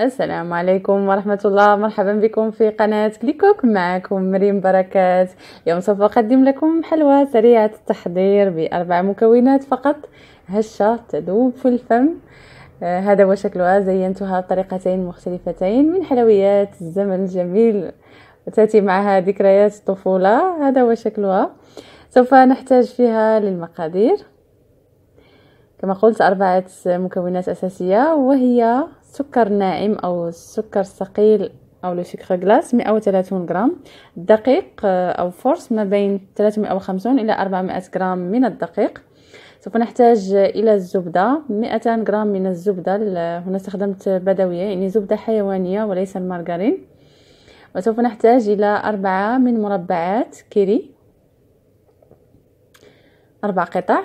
السلام عليكم ورحمة الله مرحبا بكم في قناة كليكوك معكم مريم بركات اليوم سوف أقدم لكم حلوى سريعة التحضير بأربع مكونات فقط هشة تذوب في الفم آه هذا هو شكلها زينتها بطريقتين مختلفتين من حلويات الزمن الجميل وتأتي معها ذكريات الطفولة هذا هو شكلها سوف نحتاج فيها للمقادير كما قلت أربعة مكونات أساسية وهي سكر ناعم أو السكر الثقيل أو لو سكر غلاس 130 غرام دقيق آه، أو فورس ما بين 350 إلى 400 غرام من الدقيق سوف نحتاج إلى الزبدة 200 غرام من الزبدة هنا استخدمت بدوية يعني زبدة حيوانية وليس المارغرين وسوف نحتاج إلى أربعة من مربعات كيري أربع قطع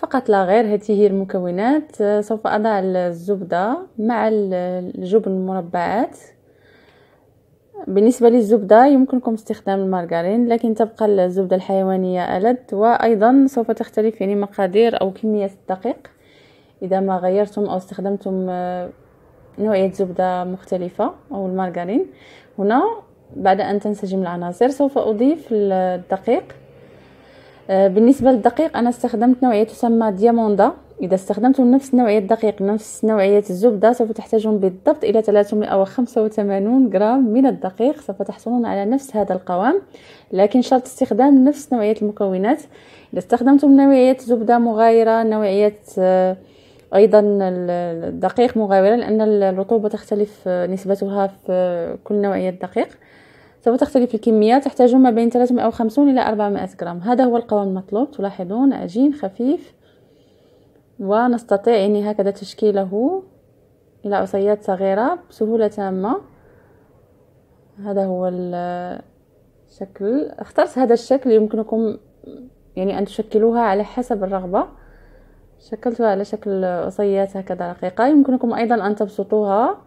فقط لا غير هذه هي المكونات آه، سوف أضع الزبدة مع الجبن المربعات بالنسبة للزبدة يمكنكم استخدام المارغرين لكن تبقى الزبدة الحيوانية ألد وأيضا سوف تختلف يعني مقادير أو كمية الدقيق إذا ما غيرتم أو استخدمتم آه، نوعية زبدة مختلفة أو المارغرين هنا بعد أن تنسجم العناصر سوف أضيف الدقيق آه، بالنسبه للدقيق انا استخدمت نوعيه تسمى دياموندا اذا استخدمتم نفس نوعيه الدقيق نفس نوعيه الزبده سوف تحتاجون بالضبط الى 385 غرام من الدقيق سوف تحصلون على نفس هذا القوام لكن شرط استخدام نفس نوعيه المكونات اذا استخدمتم نوعيه زبده مغايره نوعيه آه، ايضا الدقيق مغايره لان الرطوبه تختلف آه، نسبتها في كل نوعيه دقيق سوف تختلف الكمية تحتاج ما بين 350 إلى 400 جرام هذا هو القوام المطلوب تلاحظون عجين خفيف ونستطيع يعني هكذا تشكيله إلى عصيات صغيرة بسهولة تامة هذا هو الشكل اخترت هذا الشكل يمكنكم يعني أن تشكلوها على حسب الرغبة شكلتها على شكل عصيات هكذا رقيقة يمكنكم أيضا أن تبسطوها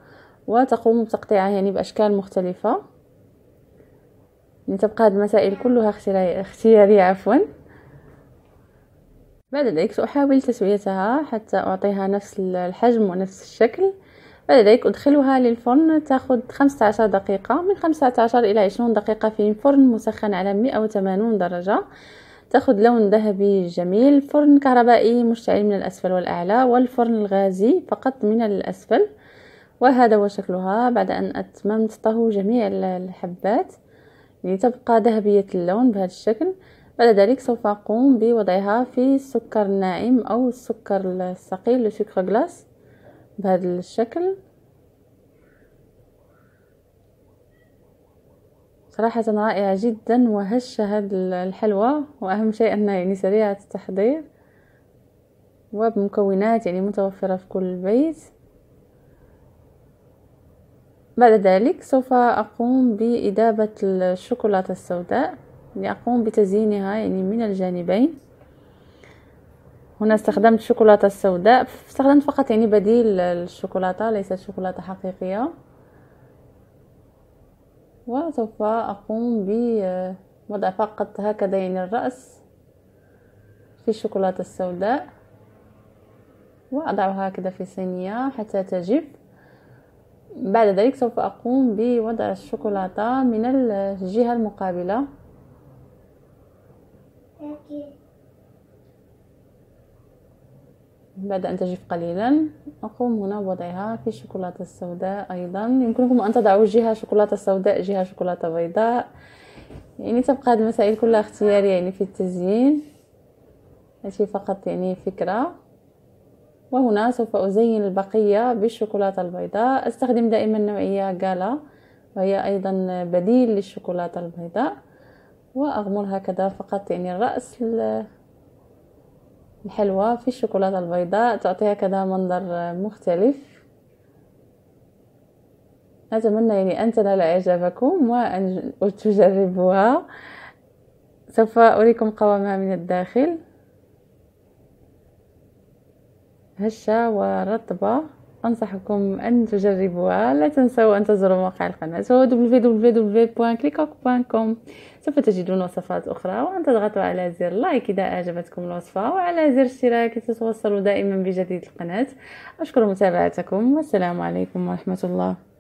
وتقوموا بتقطيعها يعني بأشكال مختلفة تبقى هذه المسائل كلها اختيارية عفوا بعد ذلك سأحاول تسويتها حتى أعطيها نفس الحجم ونفس الشكل بعد ذلك أدخلها للفرن تأخذ 15 دقيقة من 15 إلى 20 دقيقة في فرن مسخن على 180 درجة تأخذ لون ذهبي جميل فرن كهربائي مشتعل من الأسفل والأعلى والفرن الغازي فقط من الأسفل وهذا هو شكلها بعد أن أتممت طهو جميع الحبات لتبقى ذهبية اللون بهذا الشكل بعد ذلك سوف أقوم بوضعها في السكر الناعم أو السكر الثقيل لو غلاس بهذا الشكل صراحة رائعة جدا وهشة هاد الحلوى وأهم شيء أنها يعني سريعة التحضير وبمكونات يعني متوفرة في كل بيت بعد ذلك سوف أقوم بإذابة الشوكولاتة السوداء لأقوم يعني بتزيينها يعني من الجانبين هنا استخدمت الشوكولاتة السوداء استخدمت فقط يعني بديل الشوكولاتة ليست شوكولاتة حقيقية وسوف أقوم بوضع فقط هكذا يعني الرأس في الشوكولاتة السوداء وأضعها هكذا في صينية حتى تجف بعد ذلك سوف أقوم بوضع الشوكولاتة من الجهة المقابلة بعد أن تجف قليلا أقوم هنا بوضعها في الشوكولاتة السوداء أيضا يمكنكم أن تضعوا جهة شوكولاتة سوداء جهة شوكولاتة بيضاء يعني تبقى هذه المسائل كلها اختيارية يعني في التزيين هذه فقط يعني فكرة وهنا سوف أزين البقية بالشوكولاتة البيضاء أستخدم دائما نوعية غالا وهي أيضا بديل للشوكولاتة البيضاء وأغمر هكذا فقط يعني الرأس الحلوة في الشوكولاتة البيضاء تعطيها كذا منظر مختلف أتمنى يعني أن تنال إعجابكم وأن تجربوها سوف أريكم قوامها من الداخل هشة ورطبة أنصحكم أن تجربوها لا تنسوا أن تزوروا موقع القناة www.clickok.com سوف تجدون وصفات أخرى وأن تضغطوا على زر لايك إذا أعجبتكم الوصفة وعلى زر اشتراك لتتوصلوا دائما بجديد القناة أشكر متابعتكم والسلام عليكم ورحمة الله